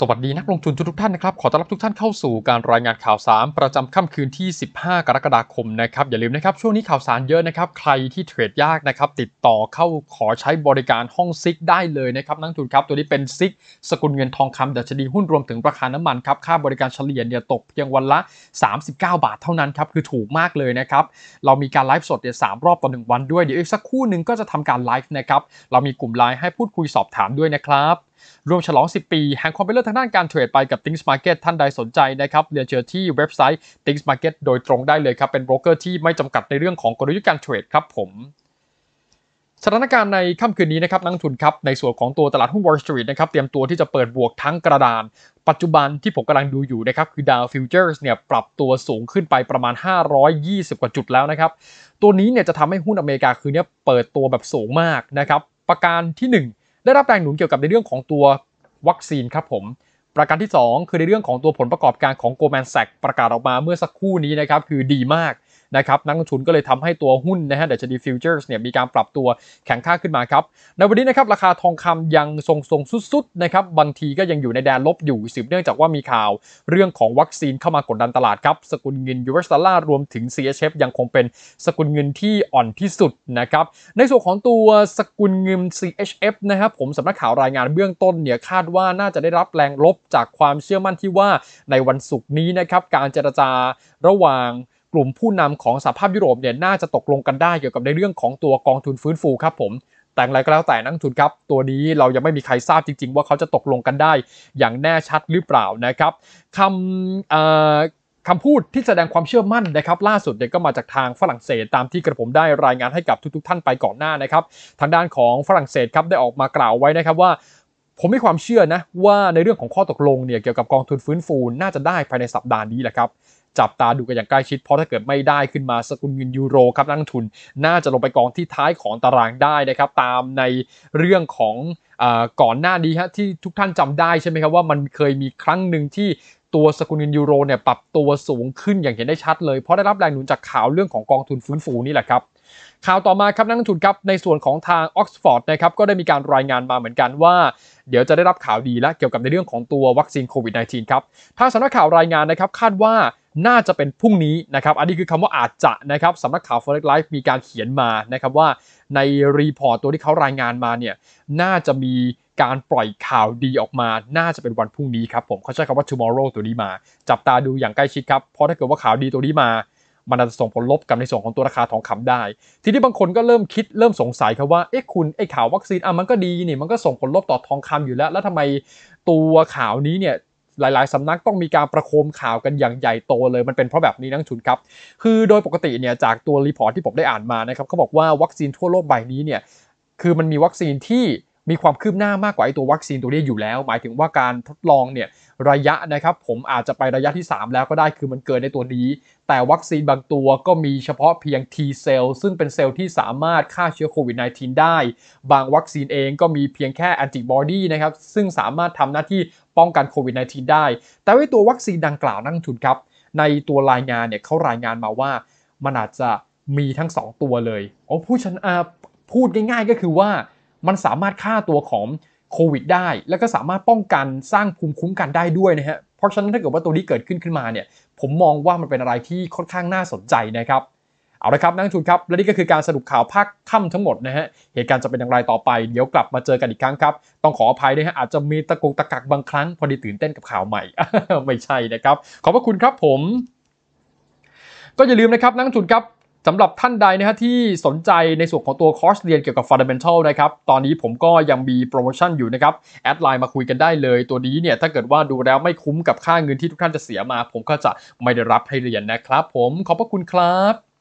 สวัสดี นักลงทุนทุกท่านนะครับขอต้อนรับทุกท่านเข้าสู่การรายงานข่าวสารประจำค่ำคืนที่ 15 กรกฎาคมนะครับอย่าลืมนะครับช่วงนี้ข่าวสารเยอะนะครับใครที่เทรดยากนะครับติดต่อเข้าขอใช้บริการห้องซิก ได้เลยนะครับ นักทุนครับ ตัวนี้เป็นซิกสกุลเงินทองคำดัชนีหุ้นรวมถึงราคาน้ำมันครับค่าบริการเฉลี่ยเนี่ยตกเพียงวันละ 39 บาทเท่านั้นครับคือถูกมากเลยนะครับเรามีการไลฟ์สดเนี่ยสรอบต่อหนึ่งวันด้วยเดี๋ยวอีกสักคู่หนึ่งก็จะทำการไลฟ์นะครับเรามีกลุ่มไลน์ให้พูดคุยสอบถามด้วยนะครับร่วมฉลอง 10 ปี แห่งความเป็นเลิศทางด้านการเทรดไปกับ Things Market ท่านใดสนใจนะครับ เรียนเชิญที่เว็บไซต์ Things Market โดยตรงได้เลยครับ เป็นโบรกเกอร์ที่ไม่จำกัดในเรื่องของกลยุทธ์การเทรดครับผม สถานการณ์ในค่ำคืนนี้นะครับ นักทุนครับ ในส่วนของตัวตลาดหุ้นวอล l s t r e e t นะครับ เตรียมตัวที่จะเปิดบวกทั้งกระดาน ปัจจุบันที่ผมกำลังดูอยู่นะครับ คือดาวฟิวเจอร์สเนี่ยปรับตัวสูงขึ้นไปประมาณ 520 กว่าจุดแล้วนะครับ ตัวนี้เนี่ยจะทำให้หุ้นอเมริกาคืนนี้เปิดตัวแบบสูงมากนะครับประการที่ 1ได้รับแรงหนุนเกี่ยวกับในเรื่องของตัววัคซีนครับผม ประการที่ 2 คือในเรื่องของตัวผลประกอบการของโกลแมนแซกประกาศออกมาเมื่อสักครู่นี้นะครับ คือดีมากนะครับนักลงทุนก็เลยทำให้ตัวหุ้นนะฮะดัชนีฟิวเจอร์สเนี่ยมีการปรับตัวแข็งค่าขึ้นมาครับในวันนี้นะครับราคาทองคำยังทรงทรงสุดๆนะครับบางทีก็ยังอยู่ในแดนลบอยู่สืบเนื่องจากว่ามีข่าว เรื่องของวัคซีนเข้ามากดดันตลาดครับสกุลเงินยูเอสดอลลาร์รวมถึง CHF ยังคงเป็นสกุลเงินที่อ่อนที่สุดนะครับในส่วนของตัวสกุลเงิน CHF นะครับผมสำนักข่าวรายงานเบื้องต้นเนี่ยคาดว่าน่าจะได้รับแรงลบจากความเชื่อมั่นที่ว่าในวันศุกร์นี้นะครับการเจรจาระหว่างกลุ่มผู้นำของสหภาพยุโรปเนี่ยน่าจะตกลงกันได้เกี่ยวกับในเรื่องของตัวกองทุนฟื้นฟูครับผมแต่อะไรก็แล้วแต่นักทุนครับตัวนี้เรายังไม่มีใครทราบจริงๆว่าเขาจะตกลงกันได้อย่างแน่ชัดหรือเปล่านะครับคำคำพูดที่แสดงความเชื่อมั่นนะครับ ล่าสุดเนี่ยก็มาจากทางฝรั่งเศสตามที่กระผมได้รายงานให้กับทุกๆท่านไปก่อนหน้านะครับ ทางด้านของฝรั่งเศสครับได้ออกมากล่าวไว้นะครับว่าผมมีความเชื่อนะว่าในเรื่องของข้อตกลงเนี่ยเกี่ยวกับกองทุนฟื้นฟู น่าจะได้ภายในสัปดาห์นี้แหละครับจับตาดูกันอย่างใกล้ชิด เพราะถ้าเกิดไม่ได้ขึ้นมาสกุลเงินยูโรครับนักทุนน่าจะลงไปกองที่ท้ายของตารางได้นะครับตามในเรื่องของก่อนหน้านี้ฮะที่ทุกท่านจำได้ใช่ไหมครับว่ามันเคยมีครั้งหนึ่งที่ตัวสกุลเงินยูโรเนี่ยปรับตัวสูงขึ้นอย่างเห็นได้ชัดเลย เพราะได้รับแรงหนุนจากข่าวเรื่องของกองทุนฟื้นฟูนี่แหละครับข่าวต่อมาครับนักลงทุนครับในส่วนของทางออกซฟอร์ดนะครับก็ได้มีการรายงานมาเหมือนกันว่าเดี๋ยวจะได้รับข่าวดีและเกี่ยวกับในเรื่องของตัววัคซีนโควิด -19 ครับทางสำนักข่าวรายงานนะครับคาดว่าน่าจะเป็นพรุ่งนี้นะครับ อันนี้คือคำว่าอาจจะนะครับสำนักข่าว Forex l i ฟ e มีการเขียนมานะครับว่าในรีพอร์ตตัวที่เขารายงานมาเนี่ย น่าจะมีการปล่อยข่าวดีออกมา น่าจะเป็นวันพรุ่งนี้ครับผม เขาใช้คำว่า tomorrow ตัวนี้มา จับตาดูอย่างใกล้ชิดครับ เพราะถ้าเกิดว่าข่าวดีตัวนี้มา มันอาจจะส่งผลลบกับในส่วนของตัวราคาทองคำได้ ทีนี้บางคนก็เริ่มคิดเริ่มสงสัยครับว่า เอ๊ะ คุณไอ้ข่าววัคซีนอ่ะ มันก็ดีนี่ มันก็ส่งผลลบต่อทองคำอยู่แล้ว แล้วทำไมตัวข่าวนี้เนี่ยหลายๆ สำนักต้องมีการประโคมข่าวกันอย่างใหญ่โตเลย มันเป็นเพราะแบบนี้นั่งชุนครับ คือโดยปกติเนี่ยจากตัวรีพอร์ตที่ผมได้อ่านมานะครับเขาบอกว่าวัคซีนทั่วโลกใบนี้เนี่ย คือมันมีวัคซีนที่มีความคืบหน้ามากกว่าไอตัววัคซีนตัวนี้อยู่แล้ว หมายถึงว่าการทดลองเนี่ยระยะนะครับ ผมอาจจะไประยะที่ 3 แล้วก็ได้ คือมันเกินในตัวนี้ แต่วัคซีนบางตัวก็มีเฉพาะเพียง T เซลล์ซึ่งเป็นเซลล์ที่สามารถฆ่าเชื้อโควิด -19 ได้ บางวัคซีนเองก็มีเพียงแค่แอนติบอดีนะครับซึ่งสามารถทำหน้าที่ป้องกันโควิด -19 ได้ แต่ว่าตัววัคซีนดังกล่าวนั่งทุนครับ ในตัวรายงานเนี่ยเขารายงานมาว่ามันอาจจะมีทั้ง 2 ตัวเลยโอ้ผู้ชนะพูดง่ายๆก็คือว่ามันสามารถฆ่าตัวของโควิด ได้ แล้วก็สามารถป้องกันสร้างภูมิคุ้มกันได้ด้วยนะฮะ เพราะฉะนั้นถ้าเกิดว่าตัวนี้เกิดขึ้นขึ้นมาเนี่ย ผมมองว่ามันเป็นอะไรที่ค่อนข้างน่าสนใจนะครับเอาละครับนักทุนครับ และนี่ก็คือการสรุปข่าวภาคค่ำทั้งหมดนะฮะเหตุการณ์จะเป็นอย่างไรต่อไปเดี๋ยวกลับมาเจอกันอีกครั้งครับ ต้องขออภัยด้วยฮะอาจจะมีตะกุกตะกักบางครั้ง พอดีตื่นเต้นกับข่าวใหม่ไม่ใช่นะครับ ขอบพระคุณครับผม ก็อย่าลืมนะครับ นักทุนครับสำหรับท่านใดนะฮะที่สนใจในส่วนของตัวคอร์สเรียนเกี่ยวกับ Fundamental นะครับตอนนี้ผมก็ยังมีโปรโมชั่นอยู่นะครับแอดไลน์มาคุยกันได้เลยตัวนี้เนี่ยถ้าเกิดว่าดูแล้วไม่คุ้มกับค่าเงินที่ทุกท่านจะเสียมา ผมก็จะไม่ได้รับให้เรียนนะครับ ผมขอบพระคุณครับ